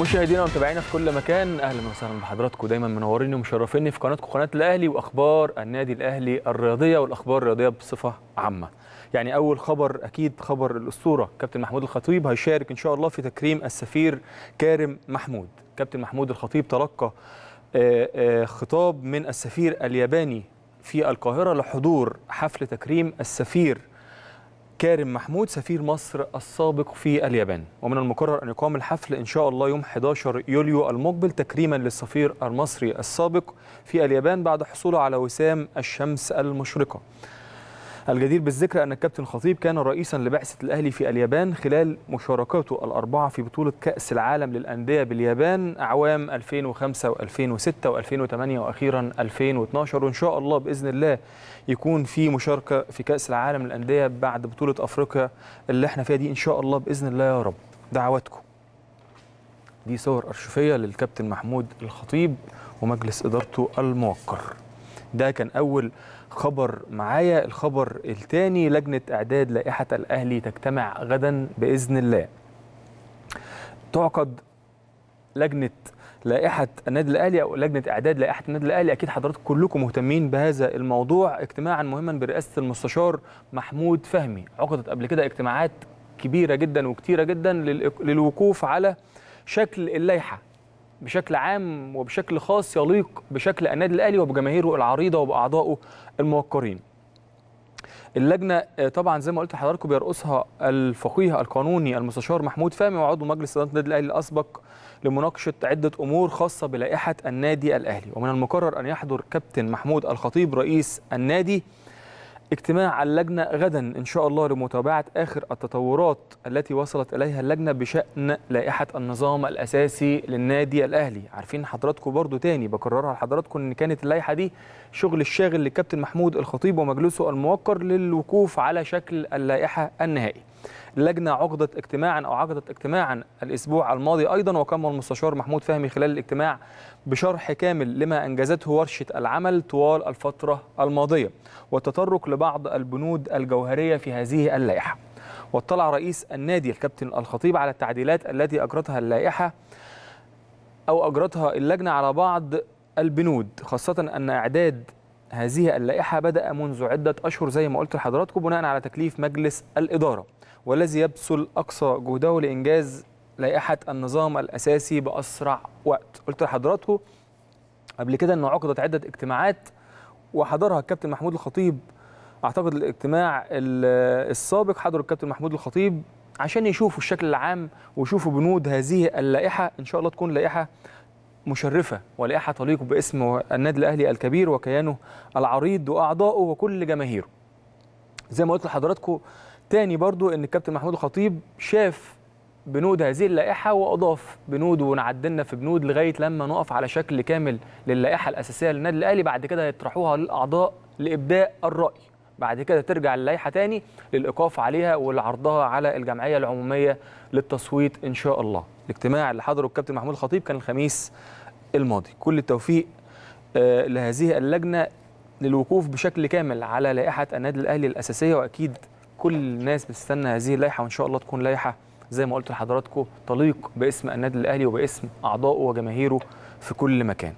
مشاهدينا ومتابعينا في كل مكان اهلا وسهلا بحضراتكم دايما منوريني ومشرفيني في قناتكم قناه الاهلي واخبار النادي الاهلي الرياضيه والاخبار الرياضيه بصفه عامه. يعني اول خبر اكيد خبر الاسطوره كابتن محمود الخطيب هيشارك ان شاء الله في تكريم السفير كارم محمود. كابتن محمود الخطيب تلقى آه، آه، خطاب من السفير الياباني في القاهره لحضور حفل تكريم السفير كارم محمود سفير مصر السابق في اليابان ومن المقرر أن يقام الحفل إن شاء الله يوم 11 يوليو المقبل تكريما للسفير المصري السابق في اليابان بعد حصوله على وسام الشمس المشرقة الجدير بالذكر أن الكابتن خطيب كان رئيسا لبعثة الأهلي في اليابان خلال مشاركاته الأربعة في بطولة كأس العالم للأندية باليابان أعوام 2005 و2006 و2008 وأخيرا 2012 وإن شاء الله بإذن الله يكون في مشاركة في كأس العالم للأندية بعد بطولة أفريقيا اللي احنا فيها دي إن شاء الله بإذن الله يا رب دعواتكم دي صور أرشفية للكابتن محمود الخطيب ومجلس إدارته الموقر ده كان أول خبر معايا الخبر الثاني لجنة إعداد لائحة الأهلي تجتمع غدا بإذن الله تعقد لجنة لائحة النادي الأهلي أو لجنة إعداد لائحة النادي الأهلي أكيد حضراتكم كلكم مهتمين بهذا الموضوع اجتماعا مهما برئاسة المستشار محمود فهمي عقدت قبل كده اجتماعات كبيرة جدا وكتيرة جدا للوقوف على شكل اللائحة بشكل عام وبشكل خاص يليق بشكل النادي الاهلي وبجماهيره العريضه وباعضائه الموقرين. اللجنه آه، طبعا زي ما قلت لحضراتكم بيرأسها الفقيه القانوني المستشار محمود فهمي وعضو مجلس اداره النادي الاهلي الاسبق لمناقشه عده امور خاصه بلائحه النادي الاهلي ومن المقرر ان يحضر كابتن محمود الخطيب رئيس النادي اجتماع اللجنة غدا إن شاء الله لمتابعة آخر التطورات التي وصلت إليها اللجنة بشأن لائحة النظام الأساسي للنادي الأهلي عارفين حضراتكم برضو تاني بكررها لحضراتكم إن كانت اللائحة دي شغل الشاغل لكابتن محمود الخطيب ومجلسه الموقر للوقوف على شكل اللائحة النهائي اللجنه عقدت اجتماعا او عقدت اجتماعا الاسبوع الماضي ايضا وقام المستشار محمود فهمي خلال الاجتماع بشرح كامل لما انجزته ورشه العمل طوال الفتره الماضيه والتطرق لبعض البنود الجوهريه في هذه اللائحه. واطلع رئيس النادي الكابتن الخطيب على التعديلات التي اجرتها اللائحه او اجرتها اللجنه على بعض البنود خاصه ان اعداد هذه اللائحة بدأ منذ عدة أشهر زي ما قلت لحضراتكم بناء على تكليف مجلس الإدارة والذي يبذل أقصى جهده لإنجاز لائحة النظام الأساسي بأسرع وقت قلت لحضراتكم قبل كده أنه عقدت عدة اجتماعات وحضرها الكابتن محمود الخطيب أعتقد الاجتماع السابق حضر الكابتن محمود الخطيب عشان يشوفوا الشكل العام ويشوفوا بنود هذه اللائحة إن شاء الله تكون لائحة مشرفة ولائحة تليق باسم النادي الأهلي الكبير وكيانه العريض وأعضائه وكل جماهيره زي ما قلت لحضراتكم تاني برضو ان الكابتن محمود الخطيب شاف بنود هذه اللائحة وأضاف بنود ونعدلنا في بنود لغاية لما نقف على شكل كامل للائحة الأساسية للنادي الأهلي بعد كده يطرحوها للأعضاء لإبداء الرأي بعد كده ترجع اللائحة تاني للإيقاف عليها ولعرضها على الجمعية العمومية للتصويت إن شاء الله الاجتماع اللي حضره الكابتن محمود الخطيب كان الخميس الماضي كل التوفيق آه، لهذه اللجنة للوقوف بشكل كامل على لائحة النادي الأهلي الأساسية وأكيد كل الناس بتستنى هذه اللائحة وإن شاء الله تكون لائحة زي ما قلت لحضراتكم تليق باسم النادي الأهلي وباسم أعضائه وجماهيره في كل مكان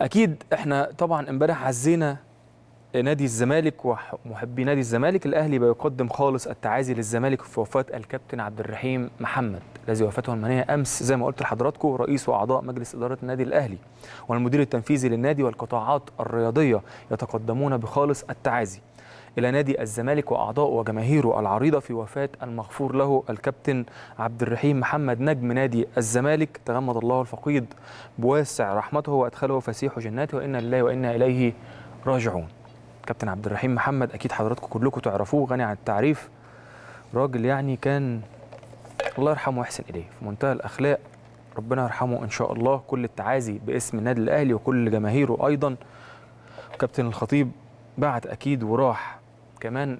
أكيد إحنا طبعا امبارح عزينا نادي الزمالك ومحبي نادي الزمالك الاهلي بيقدم خالص التعازي للزمالك في وفاه الكابتن عبد الرحيم محمد الذي وفاته المنيه امس زي ما قلت لحضراتكم رئيس واعضاء مجلس اداره النادي الاهلي والمدير التنفيذي للنادي والقطاعات الرياضيه يتقدمون بخالص التعازي الى نادي الزمالك واعضائه وجماهيره العريضه في وفاه المغفور له الكابتن عبد الرحيم محمد نجم نادي الزمالك تغمد الله الفقيد بواسع رحمته وادخله فسيح جناته وانا لله وانا اليه راجعون كابتن عبد الرحيم محمد اكيد حضراتكم كلكم تعرفوه غني عن التعريف راجل يعني كان الله يرحمه ويحسن اليه في منتهى الاخلاق ربنا يرحمه ان شاء الله كل التعازي باسم النادي الاهلي وكل جماهيره ايضا كابتن الخطيب بعت اكيد وراح كمان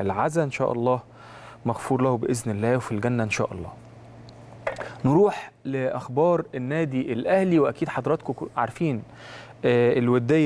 العزاء ان شاء الله مغفور له باذن الله وفي الجنه ان شاء الله نروح لاخبار النادي الاهلي واكيد حضراتكم عارفين آه، الوديه